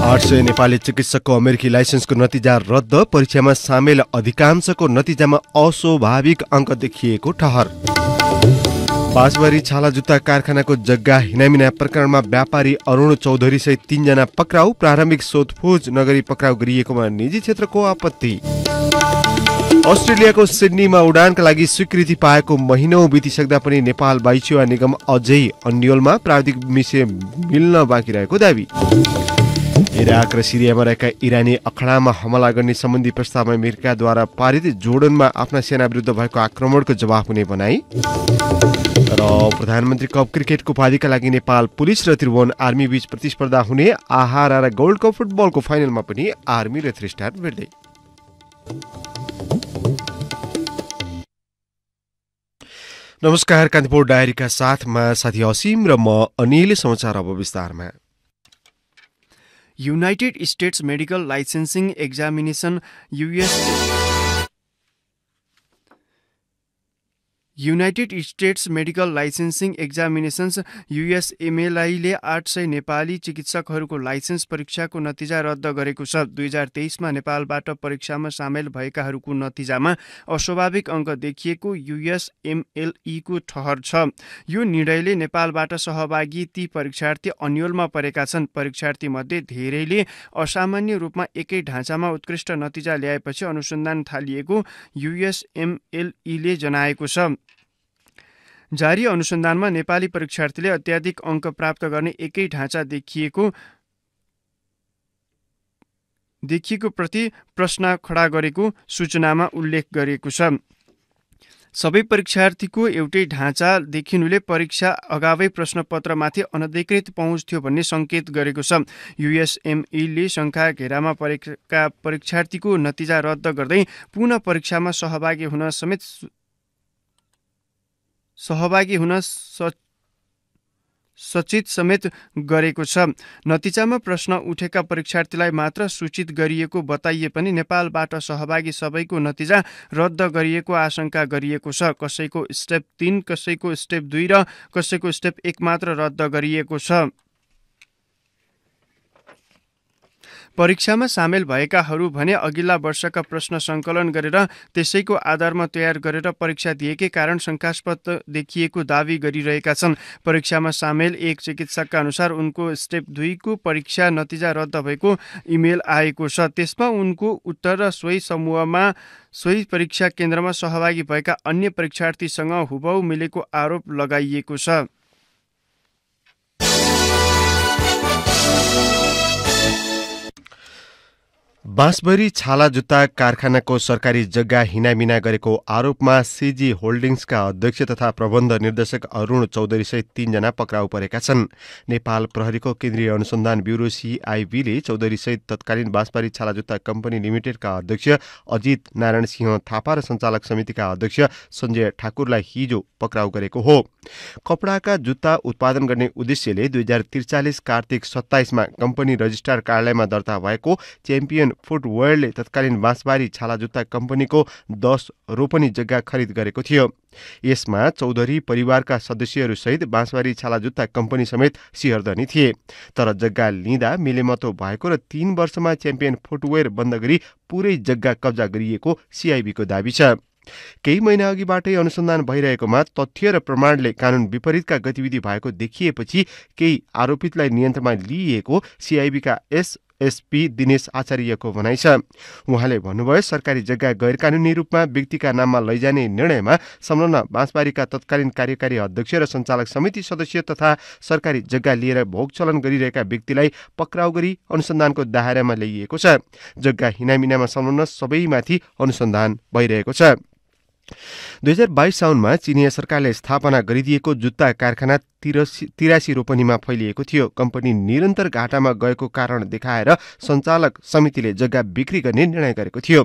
आठ सय नेपाली चिकित्सकको अमेरिकी लाइसेन्सको नतिजा रद्द परीक्षामा सामेल अधिकांशको नतिजामा अस्वाभाविक अङ्क देखिएको ठहर बाँसबारी छाला जुत्ता कारखानाको जग्गा हिनामिना प्रकरणमा व्यापारी अरुण चौधरी सहित तिनजना पक्राउ प्रारम्भिक सोधपुछ नगरी पक्राउ गरिएकोमा निजी क्षेत्रको आपत्ति अस्ट्रेलियाको सिडनीमा उडानका लागि स्वीकृति पाएको महिनौ बितिसक्दा पनि नेपाल वायुसेवा निगम अझै अन्यलमा प्राविधिक विषय मिल्न बाँकी रहेको दावी इराक र सिरियामा रहेका इरानी अखडामा हमला गर्ने सम्बन्धी प्रस्तावमा अमेरिकाद्वारा पारित जोर्डनमा आफ्ना सेना विरुद्ध भएको आक्रमणको जवाफ हुने बनाई र प्रधानमन्त्री कप क्रिकेटको उपाधिका लागि नेपाल पुलिस र त्रिभुवन आर्मी बीच प्रतिस्पर्धा हुने आहारा र गोल्ड कप फुटबलको फाइनलमा पनि आर्मी र थ्री स्टार भेट्दै नमस्कार कान्तिपुर डायरीका साथमा साथी असीम र म अनिल समाचार अब विस्तारमा United States medical licensing examination US United States medical licensing examinations युएसएमएलआईले आठ सय नेपाली चिकित्सकहरूको लाइसेन्स परीक्षाको नतिजा रद्द गरेको छ दुई हजार तेइसमा नेपालबाट परीक्षामा सामेल भएकाहरूको नतिजामा अस्वाभाविक अङ्क देखिएको युएसएमएलईको ठहर छ यो निर्णयले नेपालबाट सहभागी ती परीक्षार्थी अन्यलमा परेका छन् परीक्षार्थीमध्ये धेरैले असामान्य रूपमा एकै ढाँचामा उत्कृष्ट नतिजा ल्याएपछि अनुसन्धान थालिएको युएसएमएलईले जनाएको छ जारी अनुसन्धानमा नेपाली परीक्षार्थीले अत्याधिक अङ्क प्राप्त गर्ने एकै ढाँचा देखिएको देखिएको प्रति प्रश्न खडा गरेको सूचनामा उल्लेख गरिएको छ सबै परीक्षार्थीको एउटै ढाँचा देखिनुले परीक्षा अगावै प्रश्नपत्रमाथि अनधिकृत पहुँच थियो भन्ने सङ्केत गरेको छ युएसएमईले शङ्का घेरामा परेका परीक्षार्थीको नतिजा रद्द गर्दै पुनः परीक्षामा सहभागी हुन समेत सहभागी हुन स सचित समेत गरेको छ नतिजामा प्रश्न उठेका परीक्षार्थीलाई मात्र सूचित गरिएको बताइए पनि नेपालबाट सहभागी सबैको नतिजा रद्द गरिएको आशंका गरिएको छ कसैको स्टेप तिन कसैको स्टेप दुई र कसैको स्टेप एक मात्र रद्द गरिएको छ परीक्षामा सामेल भएकाहरू भने अघिल्ला वर्षका प्रश्न सङ्कलन गरेर त्यसैको आधारमा तयार गरेर परीक्षा दिएकै कारण शङ्कास्पद देखिएको दावी गरिरहेका छन् परीक्षामा सामेल एक चिकित्सकका अनुसार उनको स्टेप दुईको परीक्षा नतिजा रद्द भएको इमेल आएको छ त्यसमा उनको उत्तर र सोही समूहमा सोही परीक्षा केन्द्रमा सहभागी भएका अन्य परीक्षार्थीसँग हुबाउ मिलेको आरोप लगाइएको छ बाँसबरी छाला जुत्ता कारखानाको सरकारी जग्गा हिनामिना गरेको आरोपमा सिजी होल्डिङ्सका अध्यक्ष तथा प्रबन्ध निर्देशक अरूण चौधरीसहित तीनजना पक्राउ परेका छन् नेपाल प्रहरीको केन्द्रीय अनुसन्धान ब्युरो सिआइबीले चौधरीसहित तत्कालीन बाँसबारी छाला जुत्ता कम्पनी लिमिटेडका अध्यक्ष अजित नारायण सिंह थापा र सञ्चालक समितिका अध्यक्ष सञ्जय ठाकुरलाई हिजो पक्राउ गरेको हो कपडाका जुत्ता उत्पादन गर्ने उद्देश्यले दुई हजार त्रिचालिस कार्तिक सत्ताइसमा कम्पनी रजिस्ट्रार कार्यालयमा दर्ता भएको च्याम्पियन फुटवेयरले तत्कालीन बाँसबारी छाला जुत्ता कम्पनीको दस रोपनी जग्गा खरिद गरेको थियो यसमा चौधरी परिवारका सदस्यहरूसहित बाँसबारी छाला जुत्ता कम्पनी समेत सिहरदनी थिए तर जग्गा लिँदा मिलेमतो भएको र तीन वर्षमा च्याम्पियन फुटवेयर बन्द गरी पुरै जग्गा कब्जा गरिएको सिआइबीको दावी छ केही महिना अघिबाटै अनुसन्धान भइरहेकोमा तथ्य र प्रमाणले कानून विपरीतका गतिविधि भएको देखिएपछि केही आरोपितलाई नियन्त्रणमा लिइएको सिआइबीका एस एसपी दिनेश आचार्यको भनाइ छ उहाँले भन्नुभयो सरकारी जग्गा गैर कानुनी रूपमा व्यक्तिका नाममा लैजाने निर्णयमा संलग्न बाँसबारीका तत्कालीन कार्यकारी अध्यक्ष र सञ्चालक समिति सदस्य तथा सरकारी जग्गा लिएर भोग चलन गरिरहेका व्यक्तिलाई पक्राउ गरी अनुसन्धानको दायरामा ल्याइएको छ जग्गा हिनामिनामा संलग्न सबैमाथि अनुसन्धान भइरहेको छ दुई हजार बाइस साउनमा चिनिया सरकारले स्थापना गरिदिएको जुत्ता कारखाना तिरासी तिरासी रोपनीमा फैलिएको थियो कम्पनी निरन्तर घाटामा गएको कारण देखाएर सञ्चालक समितिले जग्गा बिक्री गर्ने निर्णय गरेको थियो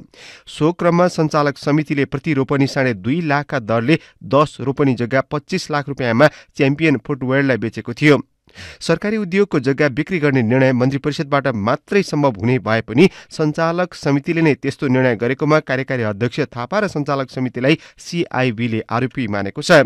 सो क्रममा सञ्चालक समितिले प्रति रोपनी साढे दुई लाखका दरले दस रोपनी जग्गा पच्चिस लाख रुपियाँमा च्याम्पियन फुटवेयरलाई बेचेको थियो सरकारी उद्योगको जग्गा बिक्री गर्ने निर्णय मन्त्री परिषदबाट मात्रै सम्भव हुने भए पनि सञ्चालक समितिले नै त्यस्तो निर्णय गरेकोमा कार्यकारी अध्यक्ष थापा र सञ्चालक समितिलाई सिआइबीले आरोपी मानेको छ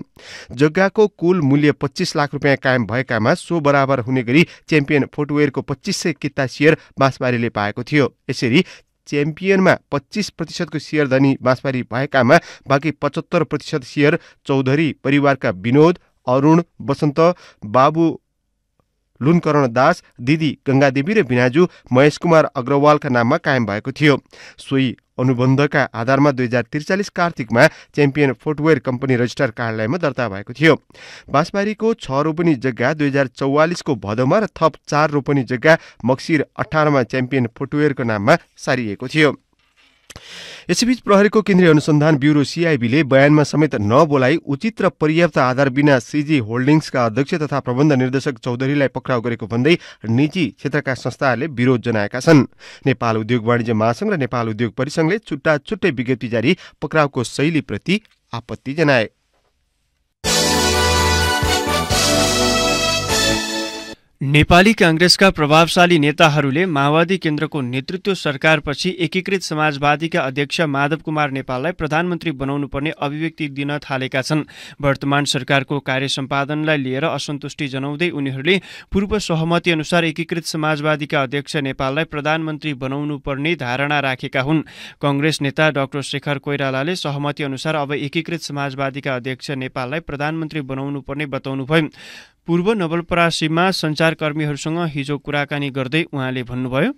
जग्गाको कुल मूल्य पच्चिस लाख रुपियाँ कायम भएकामा सो बराबर हुने गरी च्याम्पियन फुटवेयरको पच्चिस सय किता सेयर बाँसबारीले पाएको थियो यसरी च्याम्पियनमा पच्चिस प्रतिशतको सेयर धनी बाँसबारी भएकामा बाँकी पचहत्तर प्रतिशत सेयर चौधरी परिवारका विनोद अरुण बसन्त बाबु लुनकरण दास दिदी गङ्गादेवी र बिनाजु महेश कुमार अग्रवालका नाममा कायम भएको थियो सोही अनुबन्धका आधारमा दुई हजार त्रिचालिस कार्तिकमा च्याम्पियन फुटवेयर कम्पनी रजिस्टर कार्यालयमा दर्ता भएको थियो बाँसबारीको छ रोपनी जग्गा दुई हजार चौवालिसको भदौमा र थप चार रोपनी जग्गा मक्सिर अठारमा च्याम्पियन फुटवेयरको नाममा सारिएको थियो यसैबीच प्रहरीको केन्द्रीय अनुसन्धान ब्युरो सिआइबीले बयानमा समेत नबोलाई उचित र पर्याप्त आधार बिना सिजी होल्डिङ्सका अध्यक्ष तथा प्रबन्ध निर्देशक चौधरीलाई पक्राउ गरेको भन्दै निजी क्षेत्रका संस्थाहरूले विरोध जनाएका छन् नेपाल उद्योग वाणिज्य महासङ्घ र नेपाल उद्योग परिसंघले छुट्टा छुट्टै विज्ञप्ति जारी पक्राउको शैलीप्रति आपत्ति जनाए नेपाली काङ्ग्रेसका प्रभावशाली नेताहरूले माओवादी केन्द्रको नेतृत्व सरकारपछि एकीकृत समाजवादीका अध्यक्ष माधव कुमार नेपाललाई प्रधानमन्त्री बनाउनुपर्ने अभिव्यक्ति दिन थालेका छन् वर्तमान सरकारको कार्य सम्पादनलाई लिएर असन्तुष्टि जनाउँदै उनीहरूले पूर्व सहमति अनुसार एकीकृत समाजवादीका अध्यक्ष नेपाललाई प्रधानमन्त्री बनाउनुपर्ने धारणा राखेका हुन् कङ्ग्रेस नेता डाक्टर शेखर कोइरालाले सहमति अनुसार अब एकीकृत समाजवादीका अध्यक्ष नेपाललाई प्रधानमन्त्री बनाउनुपर्ने बताउनुभयो पूर्व नवलपरासीमा सञ्चारकर्मीहरूसँग हिजो कुराकानी गर्दै उहाँले भन्नुभयो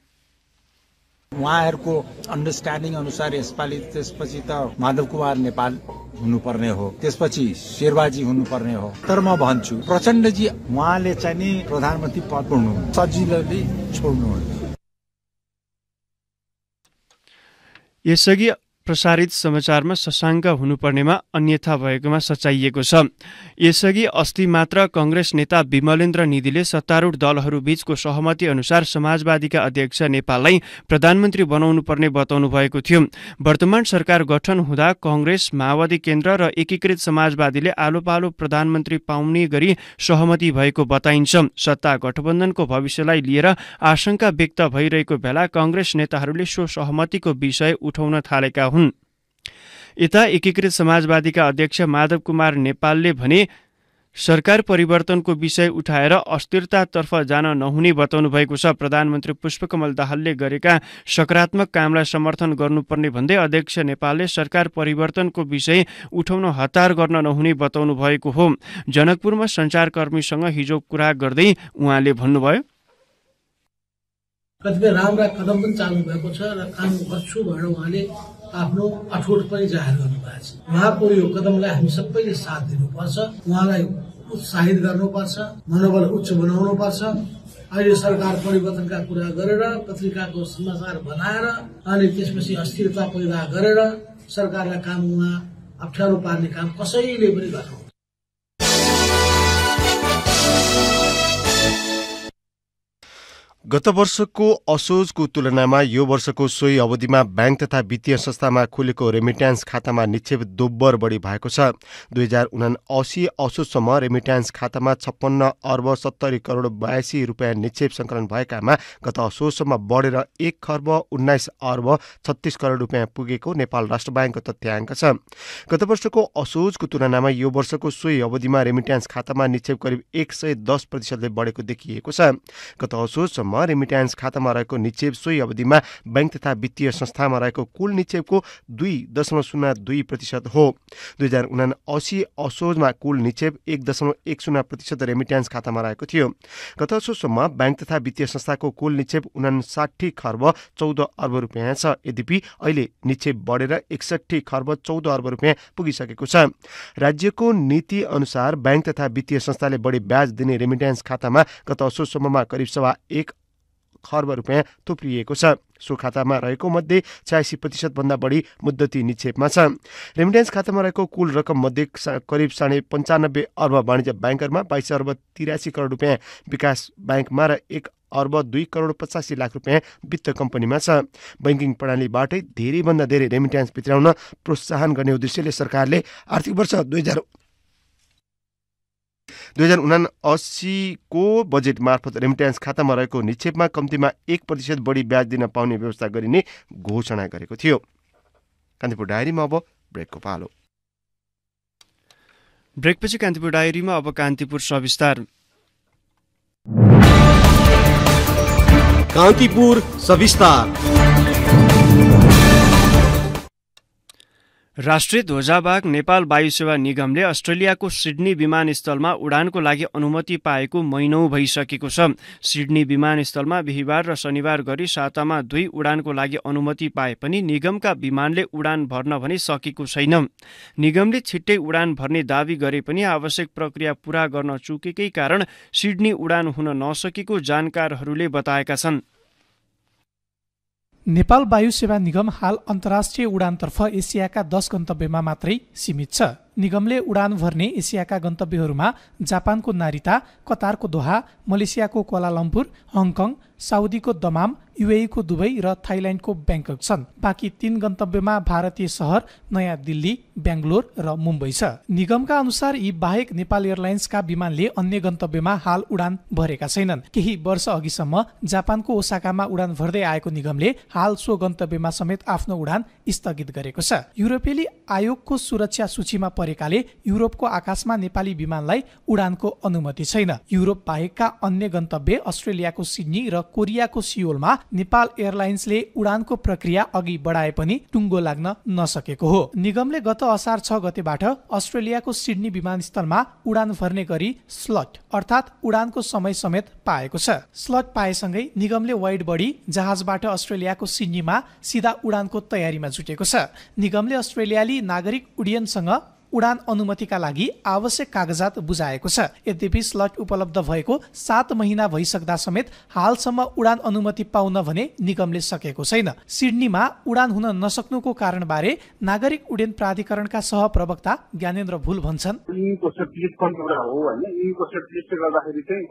उहाँहरूको अन्डरस्ट्यान्डिङ अनुसार यसपालि त्यसपछि त माधव कुमार नेपाल हुनुपर्ने हो त्यसपछि शेरबाजी हुनुपर्ने हो तर म भन्छु प्रचण्डजी उहाँले चाहिँ नि प्रधानमन्त्री पद पढ्नु सजिलोले छोड्नुहुन्छ यसअघि प्रसारित समाचारमा सशाङ्क हुनुपर्नेमा अन्यथा भएकोमा सचाइएको छ यसअघि अस्ति मात्र कङ्ग्रेस नेता विमलेन्द्र निधिले सत्तारूढ दलहरूबीचको सहमति अनुसार समाजवादीका अध्यक्ष नेपाललाई प्रधानमन्त्री बनाउनु पर्ने बताउनु भएको थियो वर्तमान सरकार गठन हुँदा कङ्ग्रेस माओवादी केन्द्र र एकीकृत समाजवादीले आलो पालो प्रधानमन्त्री पाउने गरी सहमति भएको बताइन्छ सत्ता गठबन्धनको भविष्यलाई लिएर आशंका व्यक्त भइरहेको बेला कङ्ग्रेस नेताहरूले सो सहमतिको विषय उठाउन थालेका हुन् हुन् यता एकीकृत समाजवादीका अध्यक्ष माधव कुमार नेपालले भने सरकार परिवर्तनको विषय उठाएर अस्थिरतातर्फ जान नहुने बताउनु भएको छ प्रधानमन्त्री पुष्पकमल दाहालले गरेका सकारात्मक कामलाई समर्थन गर्नुपर्ने भन्दै अध्यक्ष नेपालले सरकार परिवर्तनको विषय उठाउन हतार गर्न नहुने बताउनु भएको हो जनकपुरमा सञ्चारकर्मीसँग हिजो कुरा गर्दै उहाँले भन्नुभयो कतिपय राम्रा कदम पनि चाल्नु भएको छ र काम गर्छु भनेर उहाँले आफ्नो अठोट पनि जाहेर गर्नुभएको छ उहाँको यो कदमलाई हामी सबैले साथ दिनुपर्छ उहाँलाई उत्साहित गर्नुपर्छ मनोबल उच्च बनाउनुपर्छ अहिले सरकार परिवर्तनका कुरा गरेर पत्रिकाको समाचार बनाएर अनि त्यसपछि अस्थिरता पैदा गरेर सरकारलाई काममा अप्ठ्यारो पार्ने काम कसैले पनि गर्नु गत वर्षको असोजको तुलनामा यो वर्षको सोही अवधिमा ब्याङ्क तथा वित्तीय संस्थामा खुलेको रेमिट्यान्स खातामा निक्षेप दोब्बर बढी भएको छ दुई हजार उना असी असोजसम्म रेमिट्यान्स खातामा छप्पन्न अर्ब सत्तरी करोड बयासी रुपियाँ निक्षेप सङ्कलन भएकामा गत असोजसम्म बढेर एक खर्ब उन्नाइस अर्ब छत्तिस करोड रुपियाँ पुगेको नेपाल राष्ट्र ब्याङ्कको तथ्याङ्क छ गत वर्षको असोजको तुलनामा यो वर्षको सोही अवधिमा रेमिट्यान्स खातामा निक्षेप करिब एक सय दस प्रतिशतले बढेको देखिएको छ गत असोजसम्म अवधिसम्म रेमिट्यान्स खातामा रहेको निक्षेप सोही अवधिमा ब्याङ्क तथा वित्तीय संस्थामा रहेको कुल निक्षेपको दुई दशमलव शून्य दुई प्रतिशत हो दुई हजार उना असी असोजमा कुल निक्षेप एक दशमलव एक शून्य प्रतिशत रेमिट्यान्स खातामा रहेको थियो गत असोजसम्म ब्याङ्क तथा वित्तीय संस्थाको कुल निक्षेप उनासाठी खर्ब चौध अर्ब रुपियाँ छ यद्यपि अहिले निक्षेप बढेर एकसट्ठी खर्ब चौध अर्ब रुपियाँ पुगिसकेको छ राज्यको नीति अनुसार ब्याङ्क तथा वित्तीय संस्थाले बढी ब्याज दिने रेमिट्यान्स खातामा गत असोजसम्ममा करिब सवा एक खर्ब रुपियाँ थुप्रिएको छ सो खातामा रहेको मध्ये छयासी प्रतिशतभन्दा बढी मुद्दती निक्षेपमा छ रेमिटेन्स खातामा रहेको कुल रकम मध्ये करिब साढे पन्चानब्बे अर्ब वाणिज्य ब्याङ्कहरूमा बाइस अर्ब तिरासी करोड रुपियाँ विकास ब्याङ्कमा र एक अर्ब दुई करोड पचासी लाख रुपियाँ वित्त कम्पनीमा छ बैङ्किङ प्रणालीबाटै धेरैभन्दा धेरै रेमिट्यान्स भित्राउन प्रोत्साहन गर्ने उद्देश्यले सरकारले आर्थिक वर्ष दुई हजार दुई हजार उना असीको बजेट मार्फत रेमिट्यान्स खातामा रहेको निक्षेपमा कम्तीमा एक प्रतिशत बढी ब्याज दिन पाउने व्यवस्था गरिने घोषणा गरेको थियो कान्तिपुर डायरीमा अब ब्रेकको पालो ब्रेकपछि कान्तिपुर डायरीमा अब कान्तिपुर सविस्तार कान्तिपुर सविस्तार राष्ट्रिय ध्वजाबाग नेपाल वायुसेवा निगमले अस्ट्रेलियाको सिडनी विमानस्थलमा उडानको लागि अनुमति पाएको महिनौ भइसकेको छ सिडनी विमानस्थलमा बिहिबार र शनिबार गरी सातामा दुई उडानको लागि अनुमति पाए पनि निगमका विमानले उडान भर्न भने सकेको छैन निगमले छिट्टै उडान भर्ने दावी गरे पनि आवश्यक प्रक्रिया पूरा गर्न चुकेकै कारण सिडनी उडान हुन नसकेको जानकारहरूले बताएका छन् नेपाल वायु सेवा निगम हाल अन्तर्राष्ट्रिय उडानतर्फ एसियाका दस गन्तव्यमा मात्रै सीमित छ निगमले उडान भर्ने एसियाका गन्तव्यहरूमा जापानको नारिता कतारको दोहा मलेसियाको कोलालम्पुर हङकङ साउदीको दमाम युएको दुबई र थाइल्याण्डको ब्याङ्कक छन् बाँकी तीन गन्तव्यमा भारतीय सहर नयाँ दिल्ली बेङ्गलोर र मुम्बई छ निगमका अनुसार यी बाहेक नेपाल एयरलाइन्सका विमानले अन्य गन्तव्यमा हाल उडान भरेका छैनन् केही वर्ष अघिसम्म जापानको ओसाकामा उडान भर्दै आएको निगमले हाल सो गन्तव्यमा समेत आफ्नो उडान स्थगित गरेको छ युरोपेली आयोगको सुरक्षा सूचीमा परेकाले युरोपको आकाशमा नेपाली विमानलाई उडानको अनुमति छैन युरोप बाहेकका अन्य गन्तव्य अस्ट्रेलियाको सिडनी र कोरियाको सियोलमा नेपाल एयरलाइन्सले उडानको प्रक्रिया अघि बढाए पनि टुङ्गो लाग्न नसकेको हो निगमले गत असार छ गतेबाट अस्ट्रेलियाको सिडनी विमानस्थलमा उडान भर्ने गरी स्लट अर्थात् उडानको समय समेत पाएको छ स्लट पाएसँगै निगमले वाइड बढी जहाजबाट अस्ट्रेलियाको सिडनीमा सिधा उडानको तयारीमा जुटेको छ निगमले अस्ट्रेलियाली नागरिक उडियनसँग उडान अनुमतिका लागि आवश्यक कागजात बुझाएको छ यद्यपि स्लट उपलब्ध भएको सात महिना भइसक्दा समेत हालसम्म उडान अनुमति पाउन भने निगमले सकेको छैन सिडनीमा उडान हुन नसक्नुको कारणबारे नागरिक उड्डयन प्राधिकरणका सहप्रवक्ता ज्ञानेन्द्र भुल भन्छन्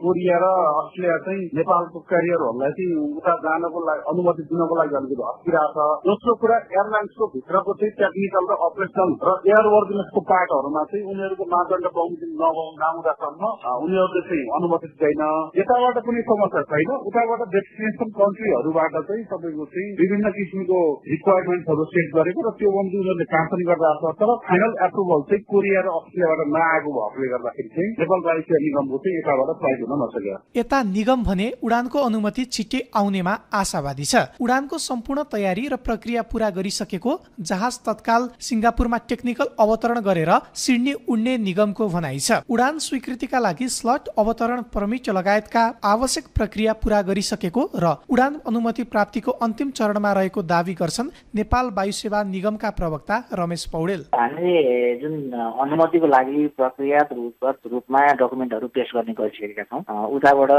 कोरिया र अस्ट्रेलिया चाहिँ नेपालको क्यारियरहरूलाई चाहिँ उता जानको लागि अनुमति दिनको लागि अलिकति हस्किरहेको छ दोस्रो कुरा एयरलाइन्सको भित्रको चाहिँ टेक्निकल र अपरेसनल र एयरवर्दिनेसको पार्टहरूमा चाहिँ उनीहरूको मापदण्ड बहुमति नआउँदासम्म उनीहरूले चाहिँ अनुमति छैन यताबाट कुनै समस्या छैन उताबाट डेस्टिनेसन कन्ट्रीहरूबाट चाहिँ तपाईँको चाहिँ विभिन्न किसिमको रिक्वायरमेन्टहरू सेट गरेको र त्यो बन्दी उनीहरूले शासन गर्दा तर फाइनल एप्रुभल चाहिँ कोरिया र अस्ट्रेलियाबाट नआएको भएकोले गर्दाखेरि चाहिँ नेपाल वायुसेवा निगमको चाहिँ यताबाट फ्लाइट हुन नसक्यो यता निगम भने उडानको अनुमति छिट्टै आउनेमा आशावादी छ उडानको सम्पूर्ण तयारी र प्रक्रिया पूरा गरिसकेको जहाज तत्काल सिङ्गापुरमा टेक्निकल अवतरण गरे गरेर सिडनी उड्ने निगमको भनाइ छ उडान स्वीकृतिका लागि स्लट अवतरण परमिट लगायतका आवश्यक प्रक्रिया पूरा गरिसकेको र उडान अनुमति प्राप्तिको अन्तिम चरणमा रहेको दावी गर्छन् नेपाल वायुसेवा निगमका प्रवक्ता रमेश पौडेल हामीले जुन अनुमतिको लागि प्रक्रियागत रूपमा डकुमेन्टहरू पेस गर्ने गरिसकेका छौँ उताबाट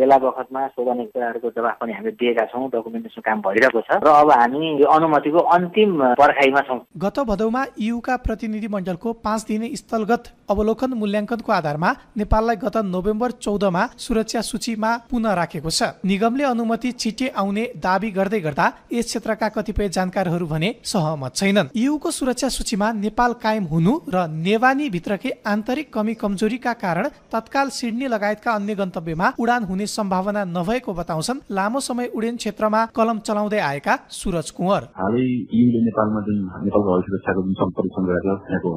बेला बखतमा सोधने कुराहरूको जवाब पनि हामीले दिएका छौँ डकुमेन्टेसन काम भइरहेको छ र अब हामी यो अनुमतिको अन्तिम पर्खाइमा छौँ गत भदौमा युका प्रतिनिधि मन्त्रीमण्डलको पाँच दिने स्थलगत अवलोकन मूल्याङ्कनको आधारमा नेपाललाई गत नोभेम्बर चौधमा सुरक्षा सूचीमा पुनः राखेको छ निगमले अनुमति छिटे आउने दावी गर्दै गर्दा यस क्षेत्रका कतिपय जानकारहरू भने सहमत छैनन् युको सुरक्षा सूचीमा नेपाल कायम हुनु र नेवानी भित्रकै आन्तरिक कमी कमजोरीका कारण तत्काल सिडनी लगायतका अन्य गन्तव्यमा उडान हुने सम्भावना नभएको बताउँछन् लामो समय उडेन क्षेत्रमा कलम चलाउँदै आएका सुरज कुँवर नेपालमा जुन नेपालको हवाई सुरक्षाको जुन सम्पर्क नआएको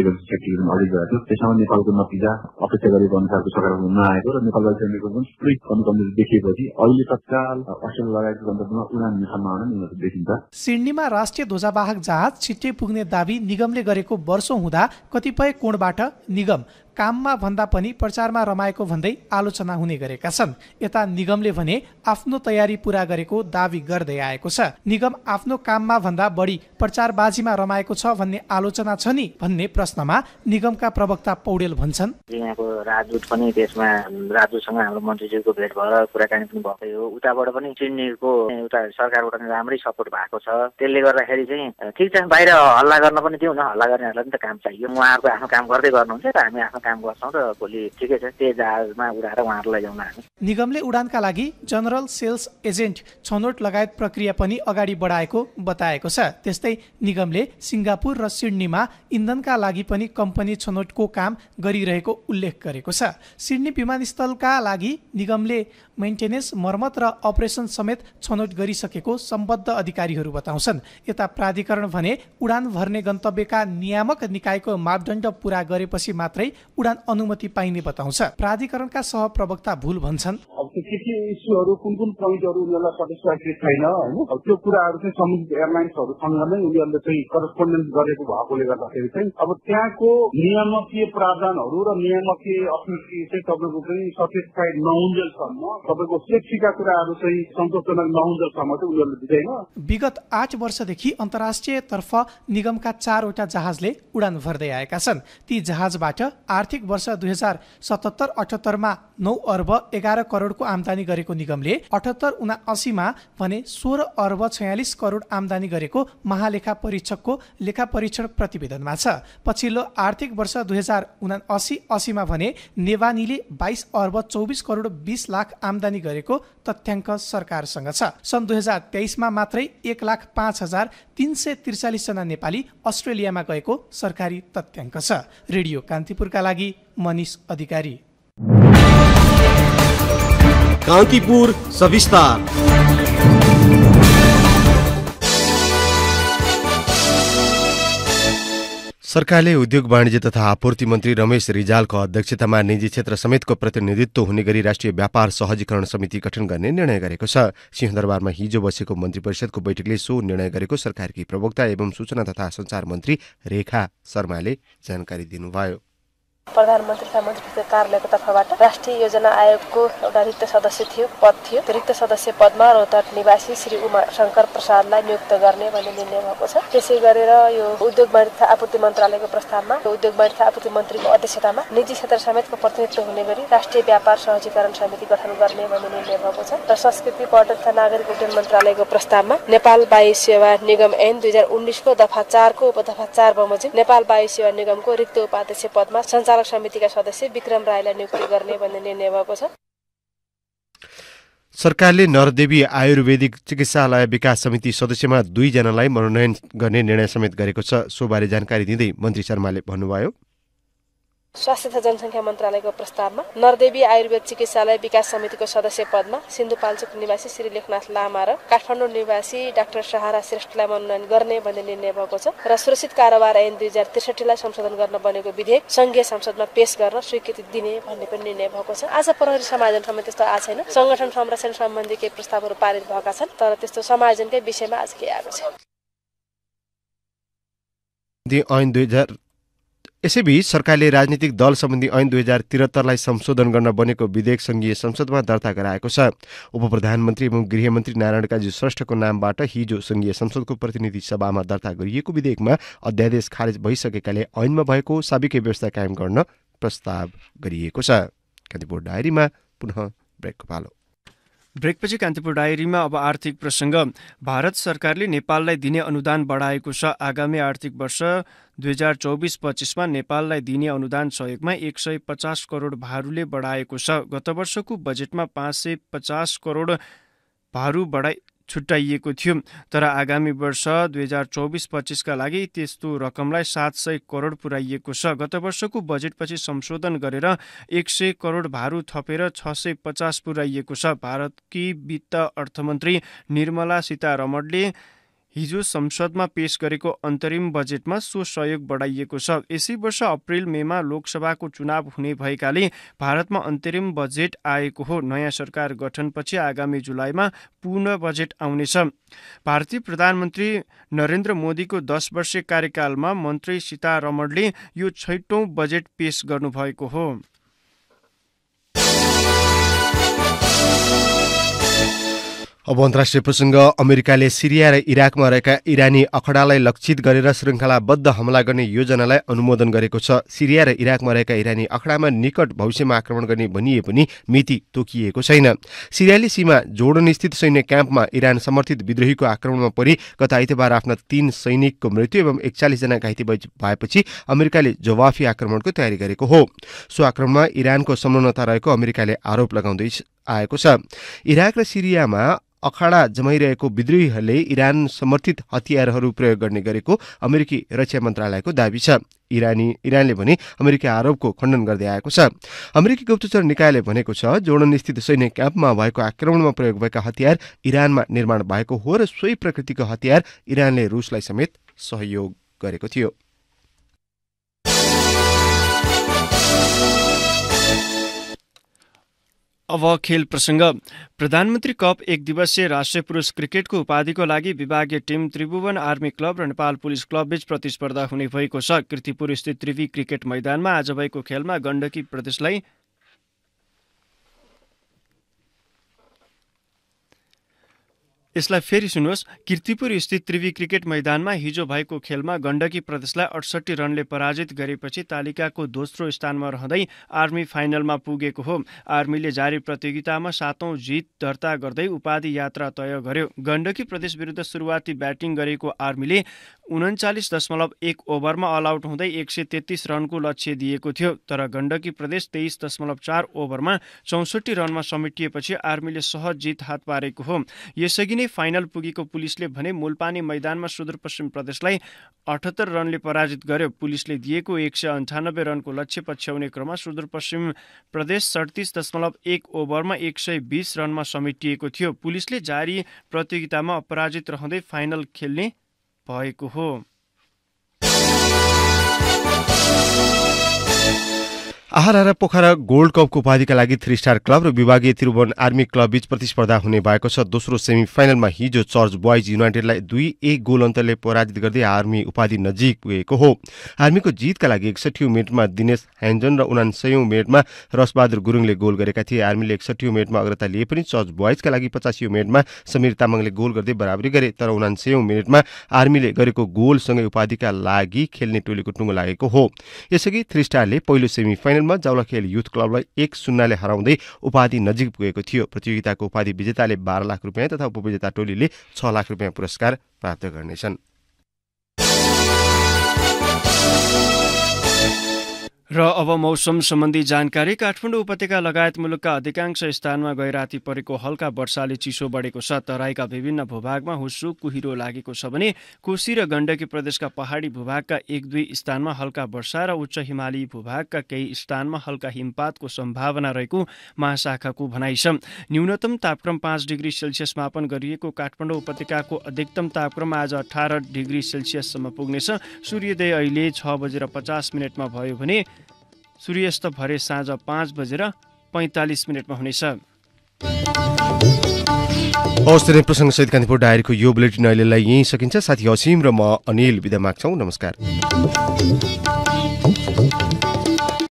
एजेन्सी सेक्टरिजम अडिट भएको थियो त्यसमा नेपालको नतिजा अपेक्षा गरेको अनुसारको सकारात्मक नआएको र नेपाल सेन्टरको पनि स्प्रिट कमी कमजोरी देखिएपछि अहिले तत्काल अस्ट्रेल लगायतको सन्दर्भमा उडान सम्भावना न्यूनतम देखिन्छ सिडनीमा राष्ट्रिय ध्वजावाहक जहाज छिट्टै पुग्ने दावी निगमले गरेको वर्षौँ हुँदा कतिपय कोणबाट निगम काममा भन्दा पनि प्रचारमा रमाएको भन्दै आलोचना हुने गरेका छन् यता निगमले भने आफ्नो तयारी पूरा गरेको दावी गर्दै आएको छ निगम आफ्नो काममा भन्दा बढी प्रचारबाजीमा रमाएको छ भन्ने आलोचना छ नि भन्ने प्रश्नमा निगमका प्रवक्ता पौडेल भन्छन् यहाँको राजदूत पनि त्यसमा राजदूतसँग हाम्रो मन्त्रीज्यूको भेट भएर कुराकानी पनि भएको हो उताबाट पनि चिन्नेको उता सरकारबाट राम्रै सपोर्ट भएको छ त्यसले गर्दाखेरि चाहिँ ठिक छ बाहिर हल्ला गर्न पनि दिउँ न हल्ला गर्नेहरूलाई पनि त काम चाहियो उहाँहरूको आफ्नो काम गर्दै गर्नुहुन्छ त हामी आफ्नो काम गर्छौँ र भोलि ठिकै छ त्यही जहाजमा उडाएर उहाँहरूलाई ल्याउन हामी निगमले उडानका लागि जनरल सेल्स एजेन्ट छनौट लगायत प्रक्रिया पनि अगाडि बढाएको बताएको छ त्यस्तै निगमले सिङ्गापुर र सिडनीमा इन्धनका लागि पनि कम्पनी छनौटको काम गरिरहेको उल्लेख गरेको छ सिडनी विमानस्थलका लागि निगमले मेन्टेनेन्स मर्मत र अपरेसन समेत छनौट गरिसकेको सम्बद्ध अधिकारीहरू बताउँछन् यता प्राधिकरण भने उडान भर्ने गन्तव्यका नियामक निकायको मापदण्ड पुरा गरेपछि मात्रै उडान अनुमति पाइने बताउँछ प्राधिकरणका सहप्रवक्ता भूल भन्छन् के के इस्युहरू कुन कुन पोइन्टहरू उनीहरूलाई सेटिस्फ्याक्ट्री छैन होइन त्यो कुराहरू चाहिँ सम्बन्धित एयरलाइन्सहरूसँग नै उनीहरूले चाहिँ करस्पोन्डेन्स गरेको भएकोले गर्दाखेरि चाहिँ अब त्यहाँको नियामकीय प्रावधानहरू र नियामकीय अफिसले चाहिँ तपाईँको चाहिँ सेटिस्फाइड नहुन्जेलसम्म तपाईँको सेफ्टीका कुराहरू चाहिँ सन्तोषजनक नहुन्जेलसम्म चाहिँ उनीहरूले दिँदैन विगत आठ वर्षदेखि अन्तर्राष्ट्रिय तर्फ निगमका चारवटा जहाजले उडान भर्दै आएका छन् ती जहाजबाट आर्थिक आर्थिक वर्ष दुई हजार सतहत्तर अठहत्तरमा नौ अर्ब एघार करोडको आम्दानी गरेको निगमले अठहत्तर असीमा भने सोह्र अर्ब छयालिस करोड आम्दानी गरेको महालेखा परीक्षकको लेखा परीक्षण प्रतिवेदनमा छ पछिल्लो आर्थिक वर्ष दुई हजार उना असी असीमा भने नेवानीले बाइस अर्ब चौबिस करोड बिस लाख आम्दानी गरेको तथ्याङ्क सरकारसँग छ सन् दुई हजार तेइसमा मात्रै एक लाख पाँच हजार तिन सय त्रिचालिसजना नेपाली अस्ट्रेलियामा गएको सरकारी तथ्याङ्क छ रेडियो कान्तिपुरका लागि लागि मनिष अधिकारी कान्तिपुर सविस्तार सरकारले उद्योग वाणिज्य तथा आपूर्ति मन्त्री रमेश रिजालको अध्यक्षतामा निजी क्षेत्र समेतको प्रतिनिधित्व हुने गरी राष्ट्रिय व्यापार सहजीकरण समिति गठन गर्ने निर्णय गरेको छ सिंहदरबारमा हिजो बसेको मन्त्री परिषदको बैठकले सो निर्णय गरेको सरकारकी प्रवक्ता एवं सूचना तथा संचार मन्त्री रेखा शर्माले जानकारी दिनुभयो प्रधानमन्त्री तथा मन्त्री कार्यालयको तर्फबाट राष्ट्रिय योजना आयोगको एउटा रिक्त सदस्य थियो पद थियो रिक्त सदस्य पदमा रोहतट निवासी श्री उमा शङ्कर प्रसादलाई नियुक्त गर्ने भन्ने निर्णय भएको छ त्यसै गरेर यो उद्योग वाणिज्य आपूर्ति मन्त्रालयको प्रस्तावमा उद्योग वाणिज्य आपूर्ति मन्त्रीको अध्यक्षतामा निजी क्षेत्र समेतको प्रतिनिधित्व हुने गरी राष्ट्रिय व्यापार सहजीकरण समिति गठन गर्ने भन्ने निर्णय भएको छ र संस्कृति पर्यटन तथा नागरिक उड्डयन मन्त्रालयको प्रस्तावमा नेपाल वायु सेवा निगम एन दुई हजार उन्नाइसको दफा चारको उपदफा चार बमोजिम नेपाल वायु सेवा निगमको रिक्त उपाध्यक्ष पदमा सञ्चालक समितिका सदस्य विक्रम राईलाई नियुक्ति गर्ने भन्ने निर्णय भएको छ सरकारले नरदेवी आयुर्वेदिक चिकित्सालय विकास समिति सदस्यमा दुईजनालाई मनोनयन गर्ने निर्णय समेत गरेको छ सोबारे जानकारी दिँदै मन्त्री शर्माले भन्नुभयो स्वास्थ्य तथा जनसङ्ख्या मन्त्रालयको प्रस्तावमा नरदेवी आयुर्वेद चिकित्सालय विकास समितिको सदस्य पदमा सिन्धुपाल्चोक निवासी श्री लेखनाथ लामा र काठमाडौँ निवासी डाक्टर सहारा श्रेष्ठलाई मनोनयन गर्ने भन्ने निर्णय भएको छ र सुरक्षित कारोबार ऐन दुई हजार त्रिसठीलाई संशोधन गर्न बनेको विधेयक संघीय संसदमा पेश गर्न स्वीकृति दिने भन्ने पनि निर्णय भएको छ आज प्रहरी समायोजनसम्म त्यस्तो आएको छैन संगठन संरक्षण सम्बन्धी केही प्रस्तावहरू पारित भएका छन् तर त्यस्तो समायोजनकै विषयमा आज केही आएको छ ऐन दुई यसैबीच सरकारले राजनीतिक दल सम्बन्धी ऐन दुई हजार त्रिहत्तरलाई संशोधन गर्न बनेको विधेयक संघीय संसदमा दर्ता गराएको छ उप प्रधानमन्त्री एवं गृहमन्त्री नारायण काजी श्रेष्ठको नामबाट हिजो संघीय संसदको प्रतिनिधि सभामा दर्ता गरिएको विधेयकमा अध्यादेश खारेज भइसकेकाले ऐनमा भएको साबिकै व्यवस्था कायम गर्न प्रस्ताव गरिएको छ डायरीमा पुनः ब्रेकको पालो ब्रेकपछि कान्तिपुर डायरीमा अब आर्थिक प्रसङ्ग भारत सरकारले नेपाललाई दिने अनुदान बढाएको छ आगामी आर्थिक वर्ष दुई हजार चौबिस पच्चिसमा नेपाललाई दिने अनुदान सहयोगमा एक सय पचास करोड भारूले बढाएको छ गत वर्षको बजेटमा पाँच सय पचास करोड भारू बढाइ छुट्टाइएको थियो तर आगामी वर्ष दुई हजार चौबिस पच्चिसका लागि त्यस्तो रकमलाई सात सय करोड पुर्याइएको छ गत वर्षको बजेटपछि संशोधन गरेर एक सय करोड भारू थपेर छ सय पचास पुर्याइएको छ भारतकी वित्त अर्थमन्त्री निर्मला सीतारमणले हिजो संसदमा पेश गरेको अन्तरिम बजेटमा सो सहयोग बढाइएको छ यसै वर्ष अप्रेल मेमा लोकसभाको चुनाव हुने भएकाले भारतमा अन्तरिम बजेट आएको हो नयाँ सरकार गठनपछि आगामी जुलाईमा पूर्ण बजेट आउनेछ भारतीय प्रधानमन्त्री नरेन्द्र मोदीको दस वर्ष कार्यकालमा मन्त्री सीतारमणले यो छैटौँ बजेट पेश गर्नुभएको हो अब अन्तर्राष्ट्रिय प्रसङ्ग अमेरिकाले सिरिया र इराकमा रहेका इरानी अखडालाई लक्षित गरेर श्रृङ्खलाबद्ध हमला गर्ने योजनालाई अनुमोदन गरेको छ सिरिया र इराकमा रहेका इरानी अखडामा निकट भविष्यमा आक्रमण गर्ने भनिए पनि मिति तोकिएको छैन सिरियाली सीमा जोडनस्थित सैन्य क्याम्पमा इरान समर्थित विद्रोहीको आक्रमणमा परि गत आइतबार आफ्ना तीन सैनिकको मृत्यु एवं एकचालिसजना घाइते भएपछि अमेरिकाले जवाफी आक्रमणको तयारी गरेको हो सो आक्रमणमा इरानको संलग्नता रहेको अमेरिकाले आरोप लगाउँदैछ आएको छ इराक र सिरियामा अखाडा जमाइरहेको विद्रोहीहरूले इरान समर्थित हतियारहरू प्रयोग गर्ने गरेको अमेरिकी रक्षा मन्त्रालयको दावी छ इरानी इरानले भने अमेरिकी आरोपको खण्डन गर्दै आएको छ अमेरिकी गुप्तचर निकायले भनेको छ स्थित सैन्य क्याम्पमा भएको आक्रमणमा प्रयोग भएका हतियार इरानमा निर्माण भएको हो र सोही प्रकृतिको हतियार इरानले रुसलाई समेत सहयोग गरेको थियो अब खेल प्रसङ्ग प्रधानमन्त्री कप एक दिवसीय राष्ट्रिय पुरुष क्रिकेटको उपाधिको लागि विभागीय टिम त्रिभुवन आर्मी क्लब र नेपाल पुलिस क्लबबीच प्रतिस्पर्धा हुने भएको छ स्थित त्रिवी क्रिकेट मैदानमा आज भएको खेलमा गण्डकी प्रदेशलाई यसलाई फेरि सुन्नुहोस् किर्तिपुर स्थित त्रिवी क्रिकेट मैदानमा हिजो भएको खेलमा गण्डकी प्रदेशलाई अडसट्ठी रनले पराजित गरेपछि तालिकाको दोस्रो स्थानमा रहँदै आर्मी फाइनलमा पुगेको हो आर्मीले जारी प्रतियोगितामा सातौँ जित दर्ता गर्दै उपाधि यात्रा तय गर्यो गण्डकी प्रदेश विरुद्ध सुरुवाती ब्याटिङ गरेको आर्मीले उन्चालिस दशमलव एक ओभरमा अल आउट हुँदै एक सय तेत्तिस रनको लक्ष्य दिएको थियो तर गण्डकी प्रदेश तेइस दशमलव चार ओभरमा चौसठी रनमा समेटिएपछि आर्मीले सहज जित हात पारेको हो यसअघि नै फाइनल पुगेको पुलिसले भने मुलपानी मैदानमा सुदूरपश्चिम प्रदेशलाई अठहत्तर रनले पराजित गर्यो पुलिसले दिएको एक सय अन्ठानब्बे रनको लक्ष्य पछ्याउने क्रममा सुदूरपश्चिम प्रदेश सडतिस दशमलव एक ओभरमा एक सय बिस रनमा समेटिएको थियो पुलिसले जारी प्रतियोगितामा अपराजित रहँदै फाइनल खेल्ने भएको हो आहारा पोखरा गोल्ड कपको उपाधिका लागि थ्री स्टार क्लब र विभागीय त्रिभुवन आर्मी क्लब बीच प्रतिस्पर्धा हुने भएको छ दोस्रो सेमी फाइनलमा हिजो चर्च बोइज युनाइटेडलाई दुई एक गोल अन्तरले पराजित गर्दै आर्मी उपाधि नजिक पुगेको हो आर्मीको जितका लागि एकसठी मिनटमा दिनेश ह्यान्जन र उनासयौं मिनटमा रसबहादुर गुरुङले गोल गरेका थिए आर्मीले एकसठी मिनटमा अग्रता लिए पनि चर्च बोइजका लागि पचासी मिनटमा समीर तामाङले गोल गर्दै बराबरी गरे तर उनान्सयौँ मिनटमा आर्मीले गरेको गोलसँगै उपाधिका लागि खेल्ने टोलीको टुङ्गो लागेको हो यसअघि थ्री स्टारले पहिलो सेमी फाइनल मा जाउलाखेल युथ क्लबलाई एक शून्यले हराउँदै उपाधि नजिक पुगेको थियो प्रतियोगिताको उपाधि विजेताले बाह्र लाख रुपियाँ तथा उपविजेता टोलीले छ लाख रुपियाँ पुरस्कार प्राप्त गर्नेछन् र अब मौसम सम्बन्धी जानकारी काठमाडौँ उपत्यका लगायत मुलुकका अधिकांश स्थानमा गई राति परेको हल्का वर्षाले चिसो बढेको छ तराईका विभिन्न भूभागमा हुस्सु कुहिरो लागेको छ भने कोशी र गण्डकी प्रदेशका पहाडी भूभागका एक दुई स्थानमा हल्का वर्षा र उच्च हिमाली भूभागका केही स्थानमा हल्का हिमपातको सम्भावना रहेको महाशाखाको भनाइ छ न्यूनतम तापक्रम पाँच डिग्री सेल्सियस मापन गरिएको काठमाडौँ उपत्यकाको अधिकतम तापक्रम आज अठार डिग्री सेल्सियससम्म पुग्नेछ सूर्योदय अहिले छ बजेर पचास मिनटमा भयो भने सूर्यास्त भरे साँझ पाँच बजेर पैँतालिस मिनटमा हुनेछ हवस् प्रसङ्ग सहित कान्तिपुर डायरीको यो बुलेटिन अहिलेलाई यहीँ सकिन्छ साथी असीम र म अनिल विधा माग्छौँ नमस्कार